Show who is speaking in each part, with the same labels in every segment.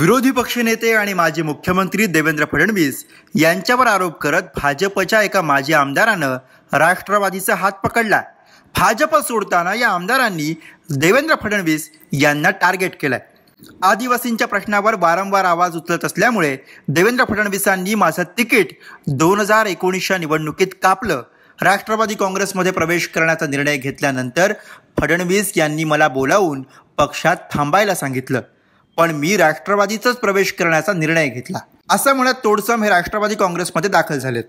Speaker 1: विरोधी पक्षनेते आणि माजी मुख्यमंत्री देवेंद्र फडणवीस यांच्यावर आरोप करत भाजपच्या एका माजी आमदारानं राष्ट्रवादीचा हात पकडला भाजप सोडताना या आमदारांनी देवेंद्र फडणवीस यांना टार्गेट केलंय आदिवासींच्या प्रश्नावर वारंवार आवाज उचलत असल्यामुळे देवेंद्र फडणवीसांनी माझं तिकीट दोन हजार एकोणीसच्या निवडणुकीत कापलं राष्ट्रवादी काँग्रेसमध्ये प्रवेश करण्याचा निर्णय घेतल्यानंतर फडणवीस यांनी मला बोलावून पक्षात थांबायला सांगितलं पण मी राष्ट्रवादीचाच प्रवेश करण्याचा निर्णय घेतला असं म्हणत तोडसम हे राष्ट्रवादी काँग्रेसमध्ये दाखल झालेत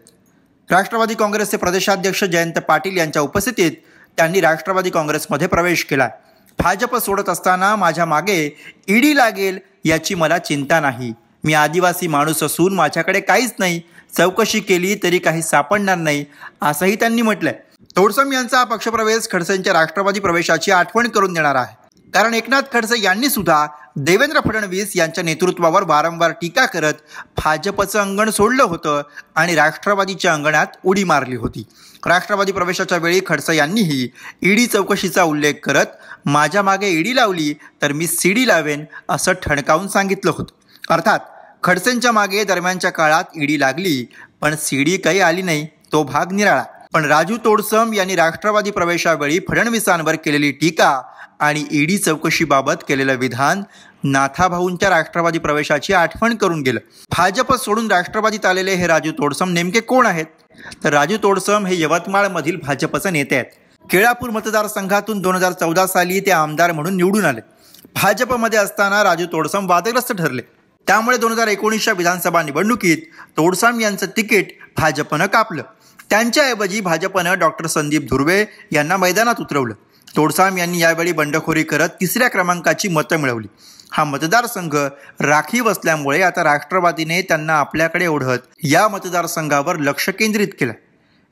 Speaker 1: राष्ट्रवादी काँग्रेसचे प्रदेशाध्यक्ष जयंत पाटील यांच्या उपस्थितीत त्यांनी राष्ट्रवादी काँग्रेसमध्ये प्रवेश केला भाजप सोडत असताना माझ्या मागे ईडी लागेल याची मला चिंता नाही मी आदिवासी माणूस असून माझ्याकडे काहीच नाही चौकशी केली तरी काही सापडणार नाही असंही त्यांनी म्हटलंय तोडसम यांचा पक्षप्रवेश खडसेंच्या राष्ट्रवादी प्रवेशाची आठवण करून देणार आहे कारण एकनाथ खडसे यांनी सुद्धा देवेंद्र फडणवीस यांच्या नेतृत्वावर वारंवार टीका करत भाजपचं अंगण सोडलं होतं आणि राष्ट्रवादीच्या अंगणात उडी मारली होती राष्ट्रवादी प्रवेशाच्या वेळी खडसे यांनीही ईडी चौकशीचा उल्लेख करत माझ्या मागे ईडी लावली तर मी सीडी लावेन असं ठणकावून सांगितलं होतं अर्थात खडसेंच्या मागे दरम्यानच्या काळात ईडी लागली पण सीडी काही आली नाही तो भाग निराळा पण राजू तोडसम यांनी राष्ट्रवादी प्रवेशावेळी फडणवीसांवर केलेली टीका आणि ईडी चौकशीबाबत केलेलं विधान नाथाभाऊंच्या राष्ट्रवादी प्रवेशाची आठवण करून गेलं भाजप सोडून राष्ट्रवादीत आलेले हे राजू तोडसम नेमके कोण आहेत तर राजू तोडसम हे यवतमाळमधील भाजपचे नेते आहेत केळापूर मतदारसंघातून दोन हजार चौदा साली ते आमदार म्हणून निवडून आले भाजपमध्ये असताना राजू तोडसम वादग्रस्त ठरले त्यामुळे दोन हजार एकोणीसच्या विधानसभा निवडणुकीत तोडसम यांचं तिकीट भाजपनं कापलं त्यांच्याऐवजी भाजपनं डॉक्टर संदीप धुर्वे यांना मैदानात उतरवलं तोडसाम यांनी यावेळी बंडखोरी करत तिसऱ्या क्रमांकाची मतं मिळवली हा मतदारसंघ राखीव असल्यामुळे आता राष्ट्रवादीने त्यांना आपल्याकडे ओढत या मतदारसंघावर लक्ष केंद्रित केलं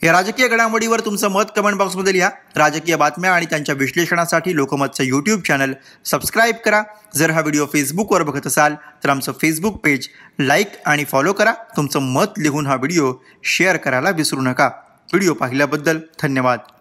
Speaker 1: या राजकीय घडामोडीवर तुमचं मत कमेंट बॉक्समध्ये लिहा राजकीय बातम्या आणि त्यांच्या विश्लेषणासाठी लोकमतचं यूट्यूब चॅनल सबस्क्राईब करा जर हा व्हिडिओ फेसबुकवर बघत असाल तर आमचं फेसबुक पेज लाईक आणि फॉलो करा तुमचं मत लिहून हा व्हिडिओ शेअर करायला विसरू नका व्हिडिओ पाहिल्याबद्दल धन्यवाद